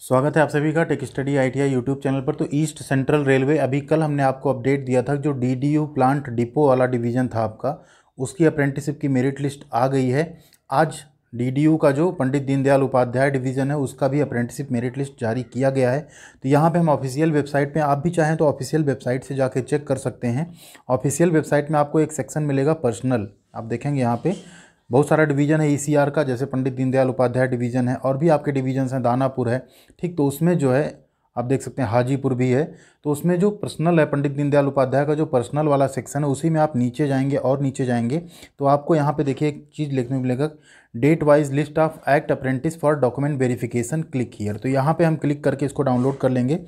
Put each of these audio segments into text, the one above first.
स्वागत है आप सभी का tech study ITI YouTube channel पर तो ईस्ट सेंट्रल रेलवे अभी कल हमने आपको अपडेट दिया था जो डीडीयू प्लांट डिपो वाला डिवीज़न था आपका उसकी अप्रेंटिसिप की मेरिट लिस्ट आ गई है आज डीडीयू का जो पंडित दीनदयाल उपाध्याय डिवीज़न है उसका भी अप्रेंटिसिप मेरिट लिस्ट जारी किया गया है तो यहाँ पे हम ऑफिशियल वेबसाइट पे आप भी चाहें तो ऑफिशियल वेबसाइट से जाके चेक कर सकते हैं ऑफिशियल वेबसाइट में आपको एक सेक्शन मिलेगा पर्सनल आप देखेंगे यहाँ पे बहुत सारा डिवीज़न है ई e का जैसे पंडित दीनदयाल उपाध्याय डिवीज़न है और भी आपके डिवीजन्स हैं दानापुर है ठीक तो उसमें जो है आप देख सकते हैं हाजीपुर भी है तो उसमें जो पर्सनल है पंडित दीनदयाल उपाध्याय का जो पर्सनल वाला सेक्शन है उसी में आप नीचे जाएंगे और नीचे जाएंगे तो आपको यहाँ पे देखिए एक चीज़ लिखने को मिलेगा date wise list of act apprentice for document verification click here तो यहाँ पर हम क्लिक करके इसको डाउनलोड कर लेंगे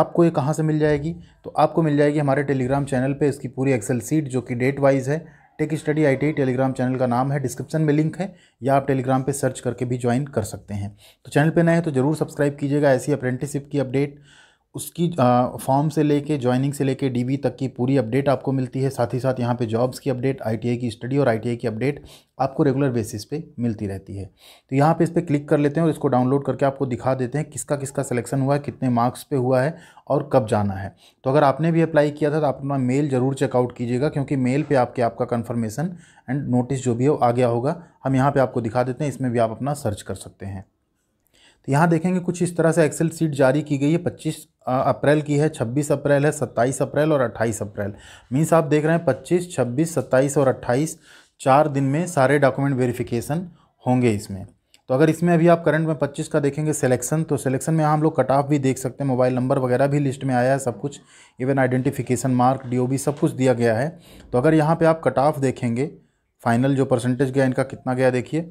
आपको ये कहाँ से मिल जाएगी तो आपको मिल जाएगी हमारे टेलीग्राम चैनल पर इसकी पूरी एक्सेल सीट जो कि डेट वाइज है tech study I telegram channel का नाम है डिस्क्रिप्शन में लिंक है या आप टेलीग्राम पर सर्च करके भी ज्वाइन कर सकते हैं तो चैनल पर नए हैं तो ज़रूर सब्सक्राइब कीजिएगा ऐसी अप्रेंटिसिप की अपडेट उसकी फॉर्म से लेके ज्वाइनिंग से लेके डीबी तक की पूरी अपडेट आपको मिलती है साथ ही साथ यहाँ पे जॉब्स की अपडेट आईटीआई की स्टडी और आईटीआई की अपडेट आपको रेगुलर बेसिस पे मिलती रहती है तो यहाँ पे इस पर क्लिक कर लेते हैं और इसको डाउनलोड करके आपको दिखा देते हैं किसका किसका सिलेक्शन हुआ है कितने मार्क्स पे हुआ है और कब जाना है तो अगर आपने भी अप्लाई किया था तो आप अपना मेल ज़रूर चेकआउट कीजिएगा क्योंकि मेल पर आपके आपका कन्फर्मेशन एंड नोटिस जो भी हो आ गया होगा हम यहाँ पर आपको दिखा देते हैं इसमें भी आप अपना सर्च कर सकते हैं तो यहाँ देखेंगे कुछ इस तरह से एक्सेल सीट जारी की गई है 25 अप्रैल की है 26 अप्रैल है 27 अप्रैल और 28 अप्रैल मीन्स आप देख रहे हैं 25, 26, 27 और 28 चार दिन में सारे डॉक्यूमेंट वेरिफिकेशन होंगे इसमें तो अगर इसमें अभी आप करंट में 25 का देखेंगे सिलेक्शन तो सिलेक्शन में हम लोग कट ऑफ भी देख सकते हैं मोबाइल नंबर वगैरह भी लिस्ट में आया है सब कुछ इवन आइडेंटिफिकेशन मार्क डीओबी सब कुछ दिया गया है तो अगर यहाँ पे आप कट ऑफ देखेंगे फाइनल जो परसेंटेज गया इनका कितना गया देखिए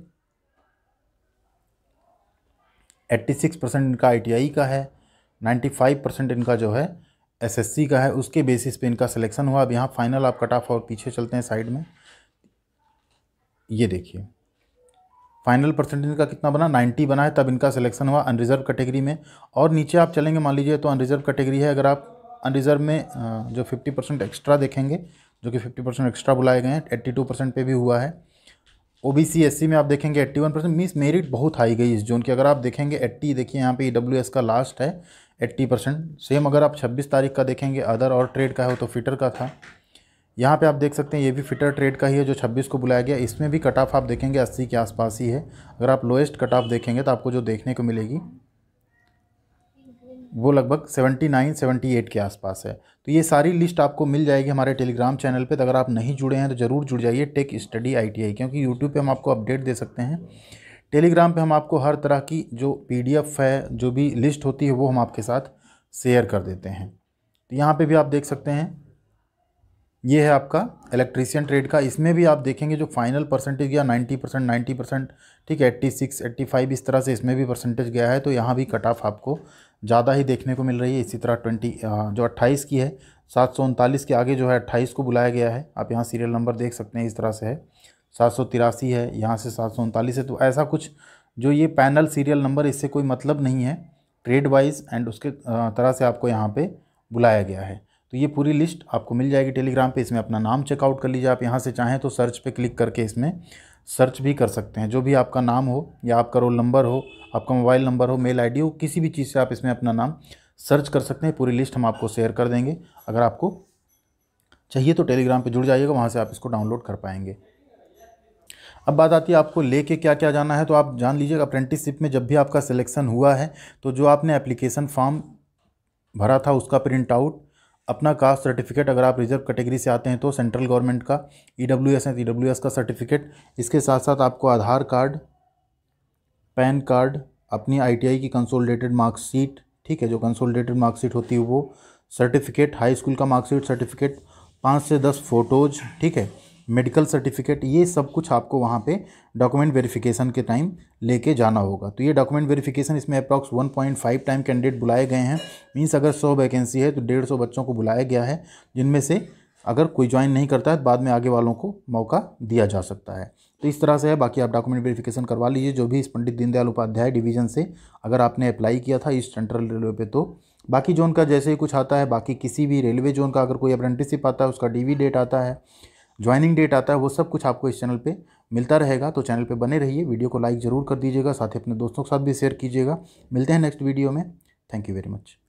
86 परसेंट इनका आई का है 95 परसेंट इनका जो है एसएससी का है उसके बेसिस पे इनका सिलेक्शन हुआ अब यहाँ फाइनल आप कट ऑफ और पीछे चलते हैं साइड में ये देखिए फाइनल परसेंट इनका कितना बना 90 बना है तब इनका सिलेक्शन हुआ अनरिजर्व कैटेगरी में और नीचे आप चलेंगे मान लीजिए तो अनरिजर्व कैटेगरी है अगर आप अनरिजर्व में जो 50 परसेंट एक्स्ट्रा देखेंगे जो कि 50 परसेंट एक्स्ट्रा बुलाए गए हैं 82 परसेंट पे भी हुआ है O B C S C में आप देखेंगे एट्टी वन परसेंट मीस मेरिट बहुत हाई गई इस जोन की अगर आप देखेंगे एट्टी देखिए यहाँ पे ई डब्ल्यू एस का लास्ट है एट्टी परसेंट सेम अगर आप छब्बीस तारीख का देखेंगे अदर और ट्रेड का है तो फिटर का था यहाँ पे आप देख सकते हैं ये भी फिटर ट्रेड का ही है जो छब्बीस को बुलाया गया इसमें भी कट ऑफ आप देखेंगे अस्सी के आसपास ही है अगर आप लोएस्ट कट ऑफ देखेंगे तो आपको जो देखने को मिलेगी वो लगभग 79 78 के आसपास है तो ये सारी लिस्ट आपको मिल जाएगी हमारे टेलीग्राम चैनल पे तो अगर आप नहीं जुड़े हैं तो ज़रूर जुड़ जाइए टेक स्टडी आईटीआई क्योंकि यूट्यूब पे हम आपको अपडेट दे सकते हैं टेलीग्राम पे हम आपको हर तरह की जो पीडीएफ है जो भी लिस्ट होती है वो हम आपके साथ शेयर कर देते हैं तो यहाँ पर भी आप देख सकते हैं ये है आपका इलेक्ट्रीसियन ट्रेड का इसमें भी आप देखेंगे जो फाइनल परसेंटेज गया 90 परसेंट नाइन्टी परसेंट ठीक है एट्टी सिक्स एट्टी फाइव इस तरह से इसमें भी परसेंटेज गया है तो यहाँ भी कट ऑफ आपको ज़्यादा ही देखने को मिल रही है इसी तरह ट्वेंटी जो अट्ठाईस की है सात सौ उनतालीस के आगे जो है अट्ठाईस को बुलाया गया है आप यहाँ सीरियल नंबर देख सकते हैं इस तरह से है सात सौ तिरासी है यहाँ से सात सौ उनतालीस है तो ऐसा कुछ जो ये पैनल सीरियल नंबर इससे कोई मतलब नहीं है ट्रेड वाइज एंड उसके तरह से आपको यहाँ पर बुलाया गया है तो ये पूरी लिस्ट आपको मिल जाएगी टेलीग्राम पे इसमें अपना नाम चेकआउट कर लीजिए आप यहाँ से चाहें तो सर्च पे क्लिक करके इसमें सर्च भी कर सकते हैं जो भी आपका नाम हो या आपका रोल नंबर हो आपका मोबाइल नंबर हो मेल आईडी हो किसी भी चीज़ से आप इसमें अपना नाम सर्च कर सकते हैं पूरी लिस्ट हम आपको शेयर कर देंगे अगर आपको चाहिए तो टेलीग्राम पर जुड़ जाइएगा वहाँ से आप इसको डाउनलोड कर पाएंगे अब बात आती है आपको लेके क्या क्या जाना है तो आप जान लीजिएगा अप्रेंटिसशिप में जब भी आपका सिलेक्शन हुआ है तो जो आपने एप्लीकेशन फॉर्म भरा था उसका प्रिंट आउट अपना कास्ट सर्टिफिकेट अगर आप रिजर्व कैटेगरी से आते हैं तो सेंट्रल गवर्नमेंट का ई डब्ल्यू एस है ई डब्ल्यू एस का सर्टिफिकेट इसके साथ साथ आपको आधार कार्ड पैन कार्ड अपनी आई टी आई की कंसोलिडेटेड मार्कशीट ठीक है जो कंसोलिडेटेड मार्कशीट होती है वो सर्टिफिकेट हाई स्कूल का मार्कशीट सर्टिफिकेट पाँच से दस फ़ोटोज़ ठीक है मेडिकल सर्टिफिकेट ये सब कुछ आपको वहाँ पे डॉक्यूमेंट वेरिफिकेशन के टाइम लेके जाना होगा तो ये डॉक्यूमेंट वेरिफिकेशन इसमें अप्रॉक्स 1.5 टाइम कैंडिडेट बुलाए गए हैं मीन्स अगर 100 वैकेंसी है तो 150 बच्चों को बुलाया गया है जिनमें से अगर कोई ज्वाइन नहीं करता है तो बाद में आगे वालों को मौका दिया जा सकता है तो इस तरह से है बाकी आप डॉक्यूमेंट वेरिफिकेशन करवा लीजिए जो भी इस पंडित दीनदयाल उपाध्याय डिवीजन से अगर आपने अप्लाई किया था ईस्ट सेंट्रल रेलवे पे तो बाकी जोन का जैसे ही कुछ आता है बाकी किसी भी रेलवे जोन का अगर कोई अप्रेंटिसिप आता है उसका डीवी डेट आता है ज्वाइनिंग डेट आता है वो सब कुछ आपको इस चैनल पे मिलता रहेगा तो चैनल पे बने रहिए वीडियो को लाइक ज़रूर कर दीजिएगा साथ ही अपने दोस्तों के साथ भी शेयर कीजिएगा मिलते हैं नेक्स्ट वीडियो में थैंक यू वेरी मच